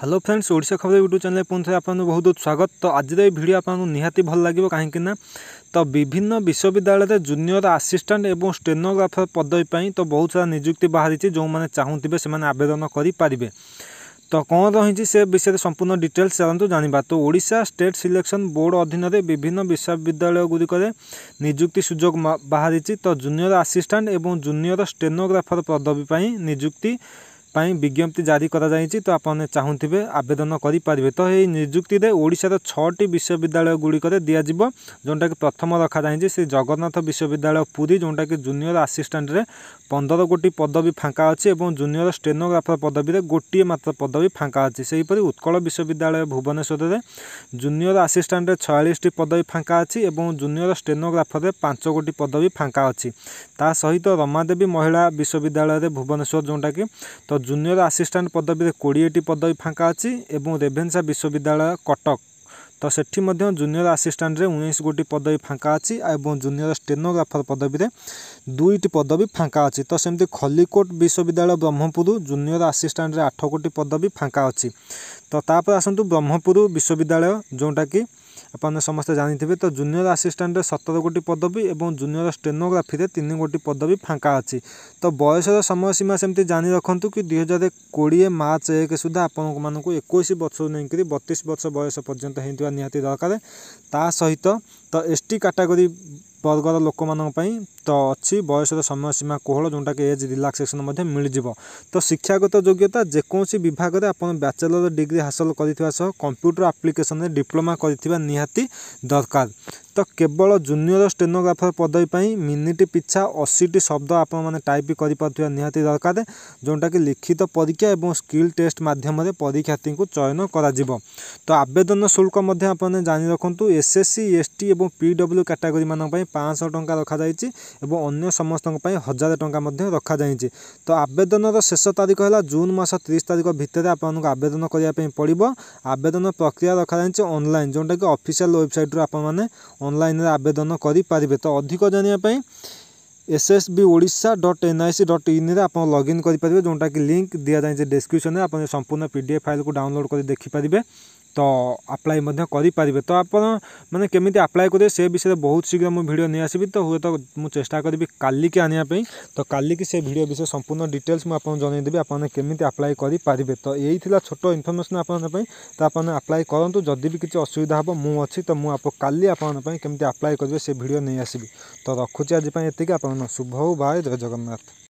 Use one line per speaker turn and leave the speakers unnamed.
hello friends Odisha খবর YouTube channel পুঁথে আপনার বহু স্বাগত তো আজর এই ভিডিও আপনার নিহতি ভাল লাগবে কিন্তু না তো বিভিন্ন বিশ্ববিদ্যালয়ের জুনিয়র আসিষ্টাট এবং স্টেনোগ্রাফর পদবী পাই তো বহু সারা নিযুক্তি বাহারিছে যে চাহুবে সে আবেদন করে পারে তো কম রয়েছে সে বিষয়ে সম্পূর্ণ ডিটেলস চালু জাঁয়া তো ওড়শা স্টেট সিলেকশন বোর্ড অধীনে বিভিন্ন বিশ্ববিদ্যালয়গুড়ি নিযুক্তি সুযোগ বাহারিছে তো জুনিয়র আসিষ্টাট এবং জুনিয়র স্টেনোগ্রাফর পদবী পাই নিযুক্তি ପାଇଁ ବିଜ୍ଞପ୍ତି ଜାରି କରାଯାଇଛି ତ ଆପଣ ଚାହୁଁଥିବେ ଆବେଦନ କରିପାରିବେ ତ ଏହି ନିଯୁକ୍ତିରେ ଓଡ଼ିଶାର ଛଅଟି ବିଶ୍ୱବିଦ୍ୟାଳୟ ଗୁଡ଼ିକରେ ଦିଆଯିବ ଯେଉଁଟାକି ପ୍ରଥମ ରଖାଯାଇଛି ସେ ଜଗନ୍ନାଥ ବିଶ୍ୱବିଦ୍ୟାଳୟ ପୁରୀ ଯେଉଁଟାକି ଜୁନିୟର ଆସିଷ୍ଟାଣ୍ଟରେ ପନ୍ଦର ଗୋଟି ପଦବୀ ଫାଙ୍କା ଅଛି ଏବଂ ଜୁନିୟର ଷ୍ଟେନୋଗ୍ରାଫର ପଦବୀରେ ଗୋଟିଏ ମାତ୍ର ପଦବୀ ଫାଙ୍କା ଅଛି ସେହିପରି ଉତ୍କଳ ବିଶ୍ୱବିଦ୍ୟାଳୟ ଭୁବନେଶ୍ୱରରେ ଜୁନିୟର ଆସିଷ୍ଟାଣ୍ଟରେ ଛୟାଳିଶଟି ପଦବୀ ଫାଙ୍କା ଅଛି ଏବଂ ଜୁନିୟର ଷ୍ଟେନୋଗ୍ରାଫରରେ ପାଞ୍ଚ ଗୋଟି ପଦବୀ ଫାଙ୍କା ଅଛି ତା ସହିତ ରମାଦେବୀ ମହିଳା ବିଶ୍ୱବିଦ୍ୟାଳୟରେ ଭୁବନେଶ୍ୱର ଯେଉଁଟାକି ତ ଜୁନିୟର ଆସିଷ୍ଟାଣ୍ଟ ପଦବୀରେ କୋଡ଼ିଏଟି ପଦବୀ ଫାଙ୍କା ଅଛି ଏବଂ ରେଭେନ୍ସା ବିଶ୍ୱବିଦ୍ୟାଳୟ କଟକ ତ ସେଠି ମଧ୍ୟ ଜୁନିୟର ଆସିଷ୍ଟାଣ୍ଟରେ ଉଣେଇଶ ଗୋଟି ପଦବୀ ଫାଙ୍କା ଅଛି ଏବଂ ଜୁନିୟର ଷ୍ଟେନୋଗ୍ରାଫର ପଦବୀରେ ଦୁଇଟି ପଦବୀ ଫାଙ୍କା ଅଛି ତ ସେମିତି ଖଲିକୋଟ ବିଶ୍ୱବିଦ୍ୟାଳୟ ବ୍ରହ୍ମପୁର ଜୁନିୟର ଆସିଷ୍ଟାଣ୍ଟରେ ଆଠ ଗୋଟି ପଦବୀ ଫାଙ୍କା ଅଛି ତ ତାପରେ ଆସନ୍ତୁ ବ୍ରହ୍ମପୁର ବିଶ୍ୱବିଦ୍ୟାଳୟ ଯେଉଁଟାକି ଆପଣମାନେ ସମସ୍ତେ ଜାଣିଥିବେ ତ ଜୁନିୟର ଆସିଷ୍ଟାଣ୍ଟରେ ସତର ଗୋଟି ପଦବୀ ଏବଂ ଜୁନିୟର ଷ୍ଟେନୋଗ୍ରାଫିରେ ତିନି ଗୋଟି ପଦବୀ ଫାଙ୍କା ଅଛି ତ ବୟସର ସମୟ ସୀମା ସେମିତି ଜାଣି ରଖନ୍ତୁ କି ଦୁଇହଜାର କୋଡ଼ିଏ ମାର୍ଚ୍ଚ ଏକ ସୁଦ୍ଧା ଆପଣମାନଙ୍କୁ ଏକୋଇଶ ବର୍ଷରୁ ନେଇକରି ବତିଶ ବର୍ଷ ବୟସ ପର୍ଯ୍ୟନ୍ତ ହେଇଥିବା ନିହାତି ଦରକାର ତା ସହିତ ତ ଏସ୍ ଟି କାଟାଗୋରୀ ବର୍ଗର ଲୋକମାନଙ୍କ ପାଇଁ ତ ଅଛି ବୟସର ସମୟ ସୀମା କୋହଳ ଯେଉଁଟାକି ଏଜ୍ ରିଲାକ୍ସେସନ୍ ମଧ୍ୟ ମିଳିଯିବ ତ ଶିକ୍ଷାଗତ ଯୋଗ୍ୟତା ଯେକୌଣସି ବିଭାଗରେ ଆପଣ ବ୍ୟାଚଲର୍ ଡିଗ୍ରୀ ହାସଲ କରିଥିବା ସହ କମ୍ପ୍ୟୁଟର ଆପ୍ଲିକେସନ୍ରେ ଡିପ୍ଲୋମା କରିଥିବା ନିହାତି ଦରକାର ତ କେବଳ ଜୁନିୟର ଷ୍ଟେନୋଗ୍ରାଫର ପଦବୀ ପାଇଁ ମିନିଟ୍ ପିଛା ଅଶୀଟି ଶବ୍ଦ ଆପଣମାନେ ଟାଇପ୍ କରିପାରୁଥିବା ନିହାତି ଦରକାର ଯେଉଁଟାକି ଲିଖିତ ପରୀକ୍ଷା ଏବଂ ସ୍କିଲ୍ ଟେଷ୍ଟ ମାଧ୍ୟମରେ ପରୀକ୍ଷାର୍ଥୀଙ୍କୁ ଚୟନ କରାଯିବ ତ ଆବେଦନ ଶୁଳ୍କ ମଧ୍ୟ ଆପଣମାନେ ଜାଣି ରଖନ୍ତୁ S S C S T ଏବଂ ପି ଡବ୍ଲ୍ୟୁ କାଟାଗୋରୀମାନଙ୍କ ପାଇଁ ପାଞ୍ଚଶହ ଟଙ୍କା ରଖାଯାଇଛି ଏବଂ ଅନ୍ୟ ସମସ୍ତଙ୍କ ପାଇଁ ହଜାର ଟଙ୍କା ମଧ୍ୟ ରଖାଯାଇଛି ତ ଆବେଦନର ଶେଷ ତାରିଖ ହେଲା ଜୁନ୍ ମାସ ତିରିଶ ତାରିଖ ଭିତରେ ଆପଣଙ୍କୁ ଆବେଦନ କରିବା ପାଇଁ ପଡ଼ିବ ଆବେଦନ ପ୍ରକ୍ରିୟା ରଖାଯାଇଛି ଅନଲାଇନ୍ ଯେଉଁଟାକି ଅଫିସିଆଲ୍ ୱେବସାଇଟ୍ରୁ ଆପଣମାନେ ଅନଲାଇନ୍ରେ ଆବେଦନ କରିପାରିବେ ତ ଅଧିକ ଜାଣିବା ପାଇଁ S S B Odisha dot N I C dot ଇନ୍ରେ ଆପଣ ଲଗ୍ଇନ୍ କରିପାରିବେ ଯେଉଁଟାକି ଲିଙ୍କ୍ ଦିଆଯାଇଛି ଡେସ୍କ୍ରିପ୍ସନ୍ରେ ଆପଣ ସମ୍ପୂର୍ଣ୍ଣ ପି ଡି ଏଫ୍ ଫାଇଲ୍କୁ ଡାଉନଲୋଡ଼୍ କରି ଦେଖିପାରିବେ ତ ଆପ୍ଲାଏ ମଧ୍ୟ କରିପାରିବେ ତ ଆପଣମାନେ କେମିତି ଆପ୍ଲାଏ କରିବେ ସେ ବିଷୟରେ ବହୁତ ଶୀଘ୍ର ମୁଁ ଭିଡ଼ିଓ ନେଇ ଆସିବି ତ ହୁଏତ ମୁଁ ଚେଷ୍ଟା କରିବି କାଲିକି ଆଣିବା ପାଇଁ ତ କାଲିକି ସେ ଭିଡ଼ିଓ ବିଷୟରେ ସମ୍ପୂର୍ଣ୍ଣ ଡିଟେଲ୍ସ ମୁଁ ଆପଣଙ୍କୁ ଜଣାଇଦେବି ଆପଣମାନେ କେମିତି ଆପ୍ଲାଏ କରିପାରିବେ ତ ଏଇ ଥିଲା ଛୋଟ ଇନଫର୍ମେସନ୍ ଆପଣଙ୍କ ପାଇଁ ତ ଆପଣ ଆପ୍ଲାଏ କରନ୍ତୁ ଯଦି ବି କିଛି ଅସୁବିଧା ହେବ ମୁଁ ଅଛି ତ ମୁଁ କାଲି ଆପଣଙ୍କ ପାଇଁ କେମିତି ଆପ୍ଲାଏ କରିବେ ସେ ଭିଡ଼ିଓ ନେଇ ଆସିବି ତ ରଖୁଛି ଆଜି ପାଇଁ ଏତିକି ଆପଣ ଶୁଭ ହଉ ବାଏ ଜୟ ଜଗନ୍ନାଥ